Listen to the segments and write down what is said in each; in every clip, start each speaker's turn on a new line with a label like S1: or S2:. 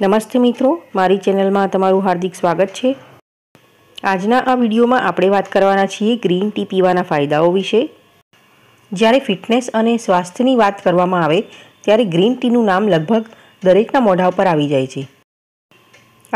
S1: નમસ્તે મિત્રો મારી ચેનલમાં તમારું હાર્દિક સ્વાગત છે આજના આ વિડીયોમાં આપણે વાત કરવાના છીએ ગ્રીન ટી પીવાના ફાયદાઓ વિશે જ્યારે ફિટનેસ અને સ્વાસ્થ્યની વાત કરવામાં આવે ત્યારે ગ્રીન ટીનું નામ લગભગ દરેકના મોઢા ઉપર આવી જાય છે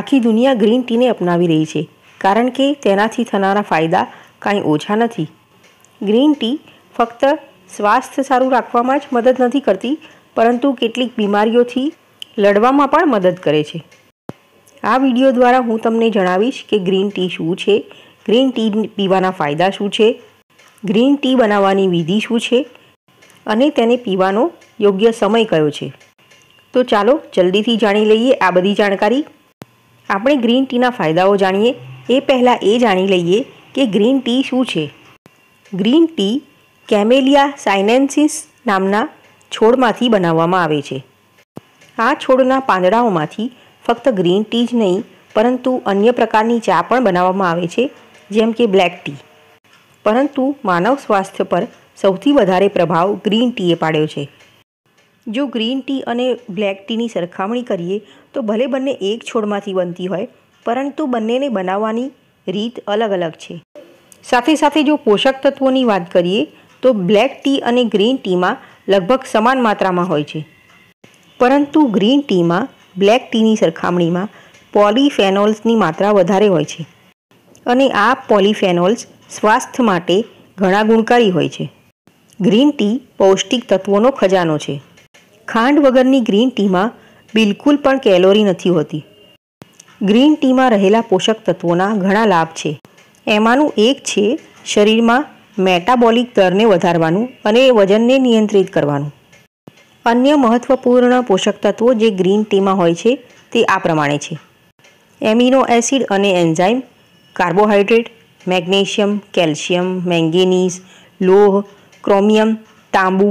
S1: આખી દુનિયા ગ્રીન ટીને અપનાવી રહી છે કારણ કે તેનાથી થનારા ફાયદા કાંઈ ઓછા નથી ગ્રીન ટી ફક્ત સ્વાસ્થ્ય સારું રાખવામાં જ મદદ નથી કરતી પરંતુ કેટલીક બીમારીઓથી લડવામાં પણ મદદ કરે છે આ વિડીયો દ્વારા હું તમને જણાવીશ કે ગ્રીન ટી શું છે ગ્રીન ટી પીવાના ફાયદા શું છે ગ્રીન ટી બનાવવાની વિધિ શું છે અને તેને પીવાનો યોગ્ય સમય કયો છે તો ચાલો જલ્દીથી જાણી લઈએ આ બધી જાણકારી આપણે ગ્રીન ટીના ફાયદાઓ જાણીએ એ પહેલાં એ જાણી લઈએ કે ગ્રીન ટી શું છે ગ્રીન ટી કેમેલિયા સાઇનેન્સિસ નામના છોડમાંથી બનાવવામાં આવે છે આ છોડના પાંદડાઓમાંથી ફક્ત ગ્રીન ટી જ નહીં પરંતુ અન્ય પ્રકારની ચા પણ બનાવવામાં આવે છે જેમ કે બ્લેક ટી પરંતુ માનવ સ્વાસ્થ્ય પર સૌથી વધારે પ્રભાવ ગ્રીન ટીએ પાડ્યો છે જો ગ્રીન ટી અને બ્લેક ટીની સરખામણી કરીએ તો ભલે બંને એક છોડમાંથી બનતી હોય પરંતુ બંનેને બનાવવાની રીત અલગ અલગ છે સાથે સાથે જો પોષક તત્વોની વાત કરીએ તો બ્લેક ટી અને ગ્રીન ટીમાં લગભગ સમાન માત્રામાં હોય છે પરંતુ ગ્રીન ટીમાં બ્લેક ટીની સરખામણીમાં પોલીફેનોલ્સની માત્રા વધારે હોય છે અને આ પોલીફેનોલ્સ સ્વાસ્થ્ય માટે ઘણા ગુણકારી હોય છે ગ્રીન ટી પૌષ્ટિક તત્વોનો ખજાનો છે ખાંડ વગરની ગ્રીન ટીમાં બિલકુલ પણ કેલોરી નથી હોતી ગ્રીન ટીમાં રહેલા પોષક તત્વોના ઘણા લાભ છે એમાંનું એક છે શરીરમાં મેટાબોલિક દરને વધારવાનું અને વજનને નિયંત્રિત કરવાનું અન્ય મહત્વપૂર્ણ પોષક તત્વો જે ગ્રીન ટીમાં હોય છે તે આ પ્રમાણે છે એમિનો એસિડ અને enzyme carbohydrate magnesium calcium manganese લોહ ક્રોમિયમ તાંબુ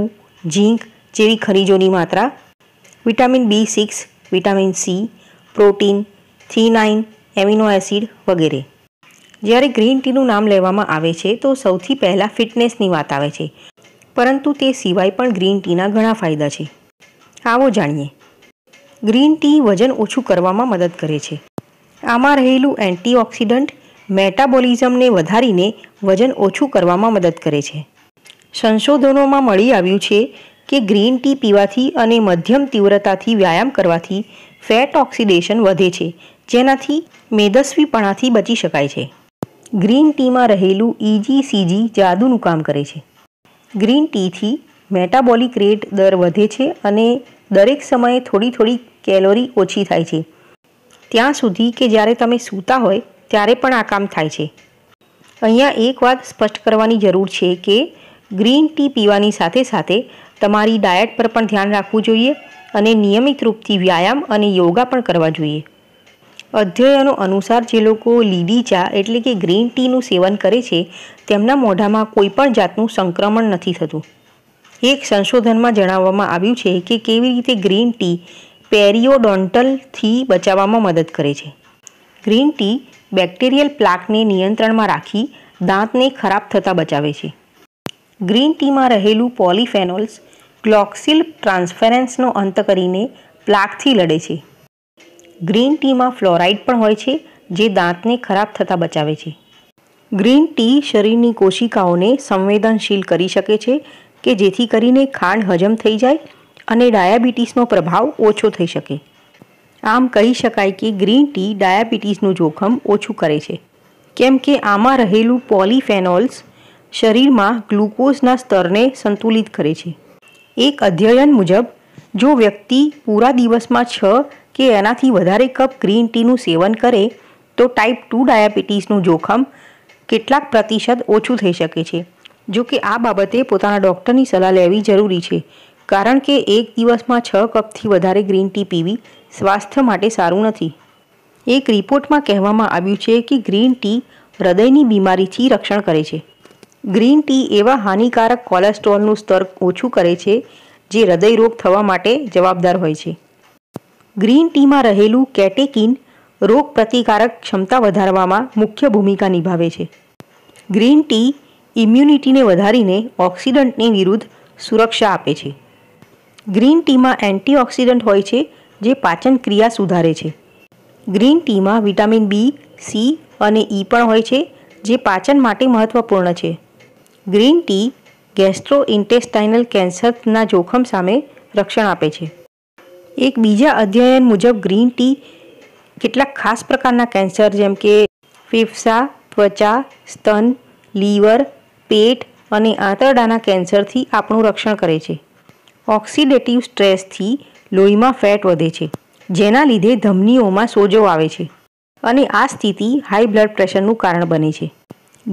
S1: ઝીંક જેવી ખનીજોની માત્રા vitamin B six vitamin C protein three nine amino acid વગેરે જ્યારે ગ્રીન ટીનું નામ લેવામાં આવે છે તો સૌથી પહેલાં ફિટનેસની વાત આવે છે પરંતુ તે સિવાય પણ ગ્રીન ટીના ઘણા ફાયદા છે આવો જાણીએ ગ્રીન ટી વજન ઓછું કરવામાં મદદ કરે છે આમાં રહેલું એન્ટીઓક્સિડન્ટ મેટાબોલિઝમને વધારીને વજન ઓછું કરવામાં મદદ કરે છે સંશોધનોમાં મળી આવ્યું છે કે ગ્રીન ટી પીવાથી અને મધ્યમ તીવ્રતાથી વ્યાયામ કરવાથી ફેટ ઓક્સિડેશન વધે છે જેનાથી મેદસ્વીપણાથી બચી શકાય છે ગ્રીન ટીમાં રહેલું ઇજી સીજી જાદુનું કામ કરે છે ગ્રીન ટીથી મેટાબોલિક રેટ દર વધે છે અને દરેક સમયે થોડી થોડી કેલોરી ઓછી થાય છે ત્યાં સુધી કે જ્યારે તમે સૂતા હોય ત્યારે પણ આ કામ થાય છે અહીંયા એક વાત સ્પષ્ટ કરવાની જરૂર છે કે ગ્રીન ટી પીવાની સાથે સાથે તમારી ડાયટ પર પણ ધ્યાન રાખવું જોઈએ અને નિયમિત રૂપથી વ્યાયામ અને યોગા પણ કરવા જોઈએ અધ્યયનો અનુસાર જે લોકો લીલી ચા એટલે કે ગ્રીન ટીનું સેવન કરે છે તેમના મોઢામાં કોઈપણ જાતનું સંક્રમણ નથી થતું એક સંશોધનમાં જણાવવામાં આવ્યું છે કે કેવી રીતે ગ્રીન ટી પેરિયોડોન્ટલથી બચાવવામાં મદદ કરે છે ગ્રીન ટી બેક્ટેરિયલ પ્લાકને નિયંત્રણમાં રાખી દાંતને ખરાબ થતાં બચાવે છે ગ્રીન ટીમાં રહેલું પોલિફેનોલ્સ ગ્લોક્સિલ ટ્રાન્સફેરન્સનો અંત કરીને પ્લાકથી લડે છે ગ્રીન ટીમાં ફ્લોરાઇડ પણ હોય છે જે દાંતને ખરાબ થતાં બચાવે છે ગ્રીન ટી શરીરની કોશિકાઓને સંવેદનશીલ કરી શકે છે કે જેથી કરીને ખાંડ હજમ થઈ જાય અને ડાયાબિટીસનો પ્રભાવ ઓછો થઈ શકે આમ કહી શકાય કે ગ્રીન ટી ડાયાબિટીસનું જોખમ ઓછું કરે છે કેમ કે આમાં રહેલું પોલીફેનોલ્સ શરીરમાં ગ્લુકોઝના સ્તરને સંતુલિત કરે છે એક અધ્યયન મુજબ જો વ્યક્તિ પૂરા દિવસમાં છ કે એનાથી વધારે કપ ગ્રીન ટીનું સેવન કરે તો ટાઈપ ટુ ડાયાબિટીસનું જોખમ કેટલાક પ્રતિશત ઓછું થઈ શકે છે જો કે આ બાબતે પોતાના ડૉક્ટરની સલાહ લેવી જરૂરી છે કારણ કે એક દિવસમાં છ કપથી વધારે ગ્રીન ટી પીવી સ્વાસ્થ્ય માટે સારું નથી એક રિપોર્ટમાં કહેવામાં આવ્યું છે કે ગ્રીન ટી હૃદયની બીમારીથી રક્ષણ કરે છે ગ્રીન ટી એવા હાનિકારક કોલેસ્ટ્રોલનું સ્તર ઓછું કરે છે જે હૃદયરોગ થવા માટે જવાબદાર હોય છે ગ્રીન ટીમાં રહેલું કેટેકિન રોગપ્રતિકારક ક્ષમતા વધારવામાં મુખ્ય ભૂમિકા નિભાવે છે ગ્રીન ટી ઇમ્યુનિટીને વધારીને ઓક્સિડન્ટની વિરુદ્ધ સુરક્ષા આપે છે ગ્રીન ટીમાં એન્ટીઓક્સિડન્ટ હોય છે જે પાચન ક્રિયા સુધારે છે ગ્રીન ટીમાં વિટામિન બી સી અને ઈ પણ હોય છે જે પાચન માટે મહત્વપૂર્ણ છે ગ્રીન ટી ગેસ્ટ્રો ઇન્ટેસ્ટાઇનલ કેન્સરના જોખમ સામે રક્ષણ આપે છે એક બીજા અધ્યયન મુજબ ગ્રીન ટી કેટલાક ખાસ પ્રકારના કેન્સર જેમ કે ફેફસા ત્વચા સ્તન લીવર પેટ અને આંતરડાના કેન્સરથી આપણું રક્ષણ કરે છે ઓક્સિડેટિવ સ્ટ્રેસથી લોહીમાં ફેટ વધે છે જેના લીધે ધમનીઓમાં સોજો આવે છે અને આ સ્થિતિ હાઈ બ્લડ પ્રેશરનું કારણ બને છે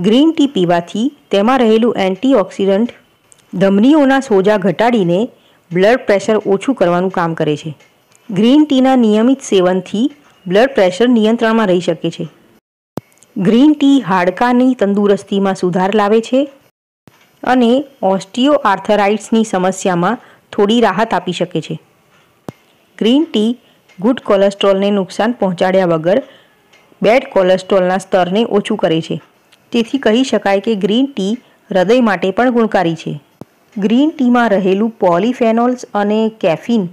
S1: ગ્રીન ટી પીવાથી તેમાં રહેલું એન્ટીઓક્સિડન્ટ ધમનીઓના સોજા ઘટાડીને બ્લડ પ્રેશર ઓછું કરવાનું કામ કરે છે ગ્રીન ટીના નિયમિત સેવનથી બ્લડ પ્રેશર નિયંત્રણમાં રહી શકે છે ગ્રીન ટી હાડકાની તંદુરસ્તીમાં સુધાર લાવે છે અને ઓસ્ટિયો આર્થરાઇટ્સની સમસ્યામાં થોડી રાહત આપી શકે છે ગ્રીન ટી ગુડ કોલેસ્ટ્રોલને નુકસાન પહોંચાડ્યા વગર બેડ કોલેસ્ટ્રોલના સ્તરને ઓછું કરે છે તેથી કહી શકાય કે ગ્રીન ટી હૃદય માટે પણ ગુણકારી છે ગ્રીન ટીમાં રહેલું પોલીફેનોલ્સ અને કેફિન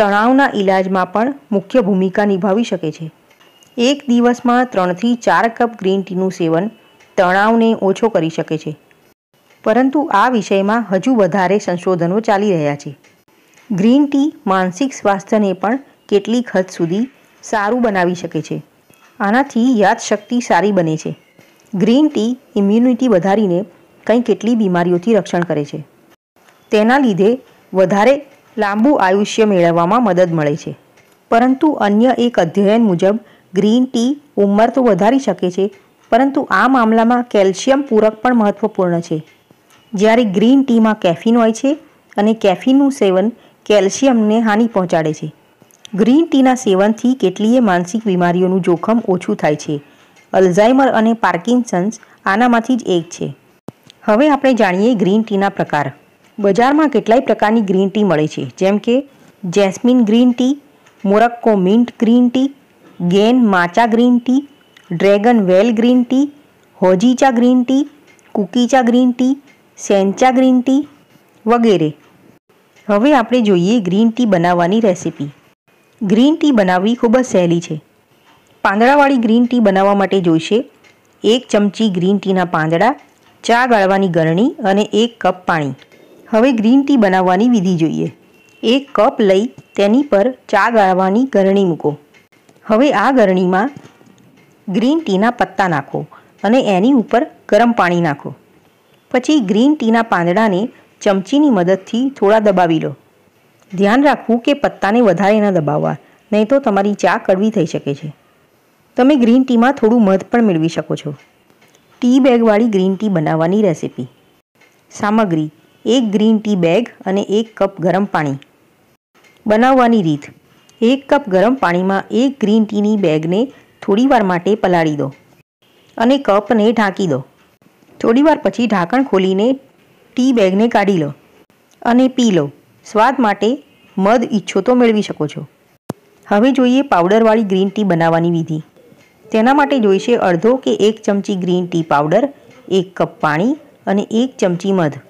S1: તણાવના ઇલાજમાં પણ મુખ્ય ભૂમિકા નિભાવી શકે છે એક દિવસમાં ત્રણથી ચાર કપ ગ્રીન ટીનું સેવન તણાવને ઓછો કરી શકે છે પરંતુ આ વિષયમાં હજુ વધારે સંશોધનો ચાલી રહ્યા છે ગ્રીન ટી માનસિક સ્વાસ્થ્યને પણ કેટલીક હદ સુધી સારું બનાવી શકે છે આનાથી યાદશક્તિ સારી બને છે ગ્રીન ટી ઇમ્યુનિટી વધારીને કંઈ કેટલી બીમારીઓથી રક્ષણ કરે છે તેના લીધે વધારે લાંબુ આયુષ્ય મેળવવામાં મદદ મળે છે પરંતુ અન્ય એક અધ્યયન મુજબ ગ્રીન ટી ઉંમર તો વધારી શકે છે પરંતુ આ મામલામાં કેલ્શિયમ પૂરક પણ મહત્વપૂર્ણ છે જ્યારે ગ્રીન ટીમાં કેફીન હોય છે અને કેફીનનું સેવન કેલ્શિયમને હાનિ પહોંચાડે છે ગ્રીન ટીના સેવનથી કેટલીય માનસિક બીમારીઓનું જોખમ ઓછું થાય છે અલ્ઝાઇમર અને પાર્કિન્સન્સ આનામાંથી જ એક છે હવે આપણે જાણીએ ગ્રીન ટીના પ્રકાર બજારમાં કેટલાય પ્રકારની ગ્રીન ટી મળે છે જેમ કે jasmine green tea Morocco mint green tea genmaicha green tea dragon well green tea hojicha green tea kukicha green tea sencha green tea વગેરે હવે આપણે જોઈએ ગ્રીન ટી બનાવવાની રેસિપી ગ્રીન ટી બનાવવી ખૂબ જ સહેલી છે પાંદડાવાળી ગ્રીન ટી બનાવવા માટે જોઈશે એક ચમચી ગ્રીન ટીના પાંદડા ચા ગાળવાની ગરણી અને એક કપ પાણી હવે ગ્રીન ટી બનાવવાની વિધિ જોઈએ એક કપ લઈ તેની પર ચા ગાળવાની ગરણી મૂકો હવે આ ગરણીમાં ગ્રીન ટીના પત્તા નાખો અને એની ઉપર ગરમ પાણી નાખો પછી ગ્રીન ટીના પાંદડાને ચમચીની મદદથી થોડા દબાવી લો ધ્યાન રાખવું કે પત્તાને વધારે ન દબાવવા નહીં તો તમારી ચા કડવી થઈ શકે છે તમે ગ્રીન ટીમાં થોડું મધ પણ મેળવી શકો છો ટી બેગવાળી ગ્રીન ટી બનાવવાની રેસિપી સામગ્રી એક ગ્રીન ટી બેગ અને એક કપ ગરમ પાણી બનાવવાની રીત એક કપ ગરમ પાણીમાં એક ગ્રીન ટીની બેગને થોડીવાર માટે પલાળી દો અને કપને ઢાંકી દો થોડીવાર પછી ઢાંકણ ખોલીને ટી બેગને કાઢી લો અને પી લો સ્વાદ માટે મધ ઈચ્છો તો મેળવી શકો છો હવે જોઈએ પાવડરવાળી ગ્રીન ટી બનાવવાની વિધિ તેના માટે જોઈશે અડધો કે એક ચમચી ગ્રીન ટી પાવડર એક કપ પાણી અને એક ચમચી મધ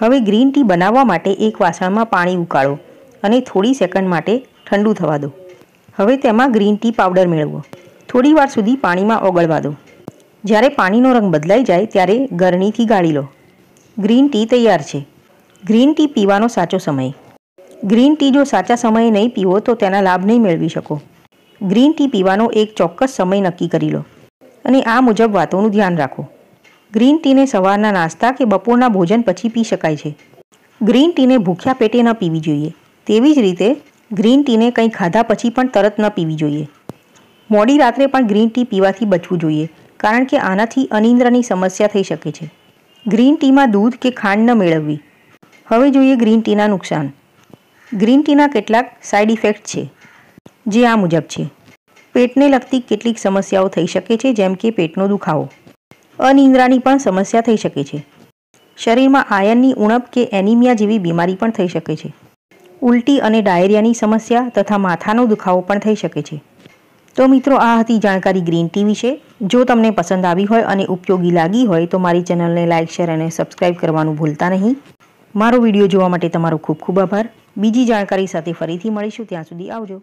S1: હવે ગ્રીન ટી બનાવવા માટે એક વાસણમાં પાણી ઉકાળો અને થોડી સેકન્ડ માટે ઠંડુ થવા દો હવે તેમાં ગ્રીન ટી પાવડર મેળવો થોડી વાર સુધી પાણીમાં ઓગળવા દો જ્યારે પાણીનો રંગ બદલાઈ જાય ત્યારે ગરણીથી ગાળી લો ગ્રીન ટી તૈયાર છે ગ્રીન ટી પીવાનો સાચો સમય ગ્રીન ટી જો સાચા સમયે નહીં પીવો તો તેના લાભ નહીં મેળવી શકો ગ્રીન ટી પીવાનો એક ચોક્કસ સમય નક્કી કરી લો અને આ મુજબ વાતોનું ધ્યાન રાખો ગ્રીન ટીને સવારના નાસ્તા કે બપોરના ભોજન પછી પી શકાય છે ગ્રીન ટીને ભૂખ્યા પેટે ન પીવી જોઈએ તેવી જ રીતે ગ્રીન ટીને કંઈ ખાધા પછી પણ તરત ન પીવી જોઈએ મોડી રાત્રે પણ ગ્રીન ટી પીવાથી બચવું જોઈએ કારણ કે આનાથી અનિંદ્રની સમસ્યા થઈ શકે છે ગ્રીન ટીમાં દૂધ કે ખાંડ ન મેળવવી હવે જોઈએ ગ્રીન ટીના નુકસાન ગ્રીન ટીના કેટલાક સાઇડ ઇફેક્ટ છે જે આ મુજબ છે પેટને લગતી કેટલીક સમસ્યાઓ થઈ શકે છે જેમ કે પેટનો દુખાવો અનિંદ્રાની પણ સમસ્યા થઈ શકે છે શરીરમાં આયનની ઉણપ કે એનિમિયા જેવી બીમારી પણ થઈ શકે છે ઉલટી અને ડાયરિયાની સમસ્યા તથા માથાનો દુખાવો પણ થઈ શકે છે તો મિત્રો આ હતી જાણકારી ગ્રીન ટી વિશે જો તમને પસંદ આવી હોય અને ઉપયોગી લાગી હોય તો મારી ચેનલને લાઇક શેર અને સબસ્ક્રાઇબ કરવાનું ભૂલતા નહીં મારો વિડીયો જોવા માટે તમારો ખૂબ ખૂબ આભાર બીજી જાણકારી સાથે ફરીથી મળીશું ત્યાં સુધી આવજો